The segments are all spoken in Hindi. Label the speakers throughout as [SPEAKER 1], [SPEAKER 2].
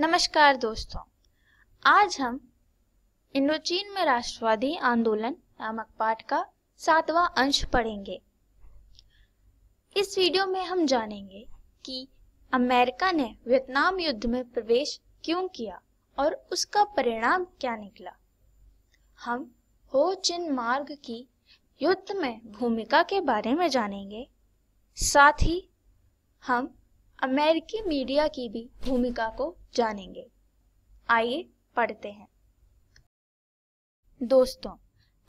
[SPEAKER 1] नमस्कार दोस्तों आज हम इंडोचीन में राष्ट्रवादी आंदोलन नामक पाठ का सातवां अंश पढ़ेंगे इस वीडियो में हम जानेंगे कि अमेरिका ने वियतनाम युद्ध में प्रवेश क्यों किया और उसका परिणाम क्या निकला हम हो चिन मार्ग की युद्ध में भूमिका के बारे में जानेंगे साथ ही हम अमेरिकी मीडिया की भी भूमिका को जानेंगे आइए पढ़ते हैं दोस्तों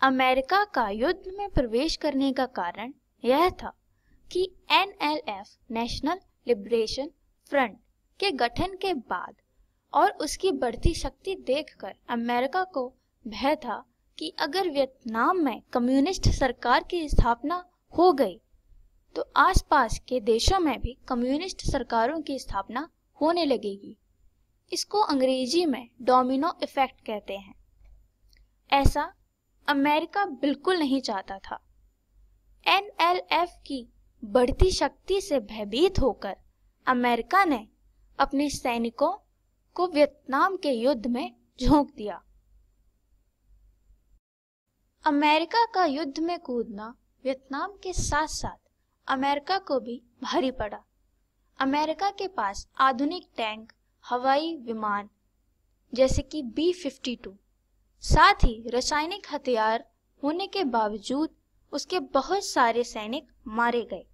[SPEAKER 1] अमेरिका का युद्ध में प्रवेश करने का कारण यह था कि एनएलएफ नेशनल लिबरेशन फ्रंट के गठन के बाद और उसकी बढ़ती शक्ति देखकर अमेरिका को भय था कि अगर वियतनाम में कम्युनिस्ट सरकार की स्थापना हो गई तो आसपास के देशों में भी कम्युनिस्ट सरकारों की स्थापना होने लगेगी इसको अंग्रेजी में डोमिनो इफेक्ट कहते हैं ऐसा अमेरिका बिल्कुल नहीं चाहता था एनएलएफ की बढ़ती शक्ति से भयभीत होकर अमेरिका ने अपने सैनिकों को वियतनाम के युद्ध में झोंक दिया अमेरिका का युद्ध में कूदना वियतनाम के साथ साथ अमेरिका को भी भारी पड़ा अमेरिका के पास आधुनिक टैंक हवाई विमान जैसे कि बी फिफ्टी टू साथ ही रासायनिक हथियार होने के बावजूद उसके बहुत सारे सैनिक मारे गए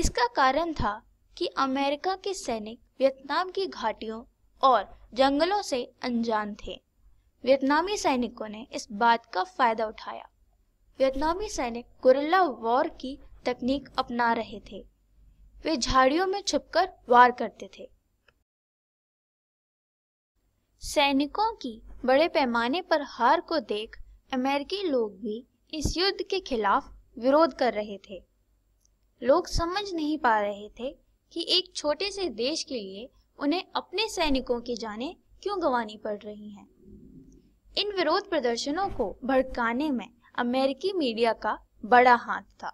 [SPEAKER 1] इसका कारण था कि अमेरिका के सैनिक वियतनाम की घाटियों और जंगलों से अनजान थे वियतनामी सैनिकों ने इस बात का फायदा उठाया वियतनामी सैनिक गुरिल्ला वॉर की तकनीक अपना रहे थे वे झाड़ियों में छुपकर वार करते थे सैनिकों की बड़े पैमाने पर हार को देख अमेरिकी लोग भी इस युद्ध के खिलाफ विरोध कर रहे थे लोग समझ नहीं पा रहे थे कि एक छोटे से देश के लिए उन्हें अपने सैनिकों की जानें क्यों गंवानी पड़ रही हैं। इन विरोध प्रदर्शनों को भड़काने में अमेरिकी मीडिया का बड़ा हाथ था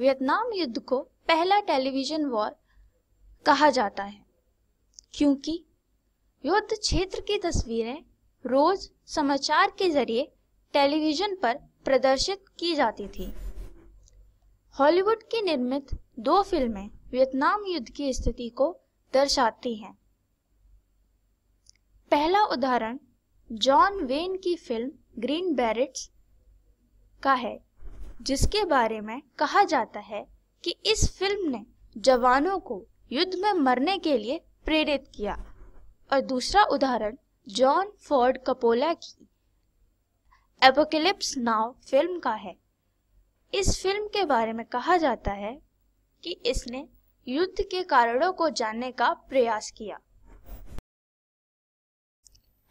[SPEAKER 1] वियतनाम युद्ध को पहला टेलीविजन वॉर कहा जाता है क्योंकि युद्ध क्षेत्र की तस्वीरें रोज समाचार के जरिए टेलीविजन पर प्रदर्शित की जाती थी हॉलीवुड की निर्मित दो फिल्में वियतनाम युद्ध की स्थिति को दर्शाती हैं पहला उदाहरण जॉन वेन की फिल्म ग्रीन बैरिट्स का है जिसके बारे में कहा जाता है कि इस फिल्म ने जवानों को युद्ध में मरने के लिए प्रेरित किया और दूसरा उदाहरण जॉन फोर्ड कपोला की एपोकलिप्स नाव फिल्म का है इस फिल्म के बारे में कहा जाता है कि इसने युद्ध के कारणों को जानने का प्रयास किया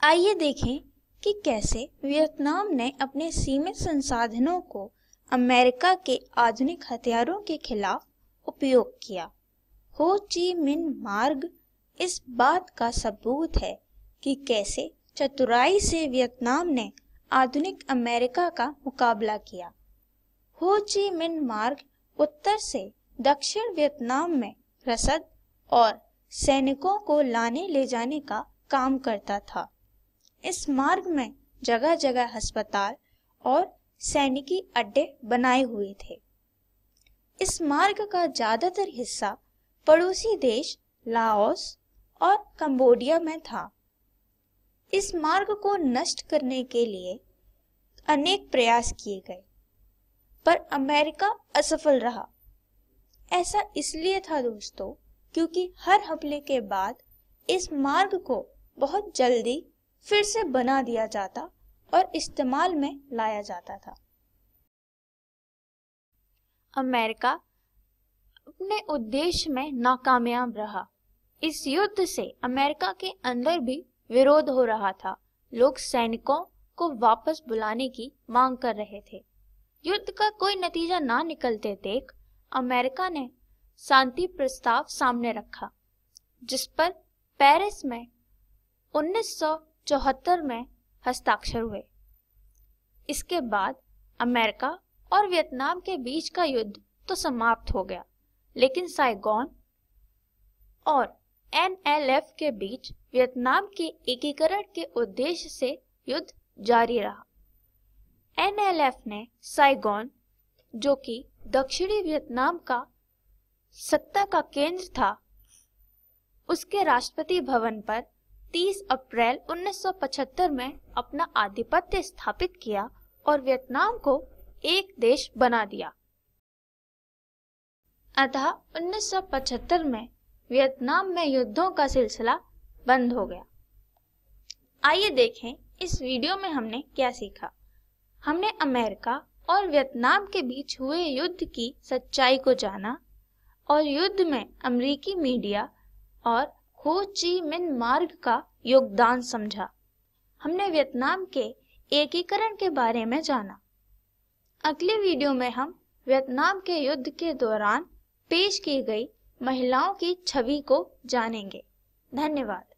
[SPEAKER 1] आइए देखें कि कैसे वियतनाम ने अपने सीमित संसाधनों को अमेरिका के आधुनिक हथियारों के खिलाफ उपयोग किया हो ची मिन मार्ग इस बात का सबूत है कि कैसे चतुराई से वियतनाम ने आधुनिक अमेरिका का मुकाबला किया हो ची मिन मार्ग उत्तर से दक्षिण वियतनाम में रसद और सैनिकों को लाने ले जाने का काम करता था इस मार्ग में जगह जगह अस्पताल और सैनिकी अड्डे बनाए हुए थे इस मार्ग का ज़्यादातर हिस्सा पड़ोसी देश लाओस और कंबोडिया में था इस मार्ग को नष्ट करने के लिए अनेक प्रयास किए गए पर अमेरिका असफल रहा ऐसा इसलिए था दोस्तों क्योंकि हर हमले के बाद इस मार्ग को बहुत जल्दी फिर से बना दिया जाता और इस्तेमाल में लाया जाता था अमेरिका अपने उद्देश्य में नाकामयाब रहा इस युद्ध से अमेरिका के अंदर भी विरोध हो रहा था लोग सैनिकों को वापस बुलाने की मांग कर रहे थे युद्ध का कोई नतीजा ना निकलते देख अमेरिका ने शांति प्रस्ताव सामने रखा जिस पर पेरिस में 1974 में हस्ताक्षर हुए इसके बाद अमेरिका और वियतनाम के बीच का युद्ध तो समाप्त हो गया लेकिन साइगोन और एनएलएफ के बीच वियतनाम के एकीकरण के उद्देश्य से युद्ध जारी रहा एनएलएफ ने साइगोन जो कि दक्षिणी वियतनाम का सत्ता का केंद्र था उसके राष्ट्रपति भवन पर 30 अप्रैल 1975 में अपना आधिपत्य स्थापित किया और वियतनाम को एक देश बना दिया अतः 1975 में वियतनाम में युद्धों का सिलसिला बंद हो गया आइए देखें इस वीडियो में हमने क्या सीखा हमने अमेरिका और वियतनाम के बीच हुए युद्ध की सच्चाई को जाना और युद्ध में अमेरिकी मीडिया और हो ची मिन मार्ग का योगदान समझा हमने वियतनाम के एकीकरण के बारे में जाना अगले वीडियो में हम वियतनाम के युद्ध के दौरान पेश की गई महिलाओं की छवि को जानेंगे धन्यवाद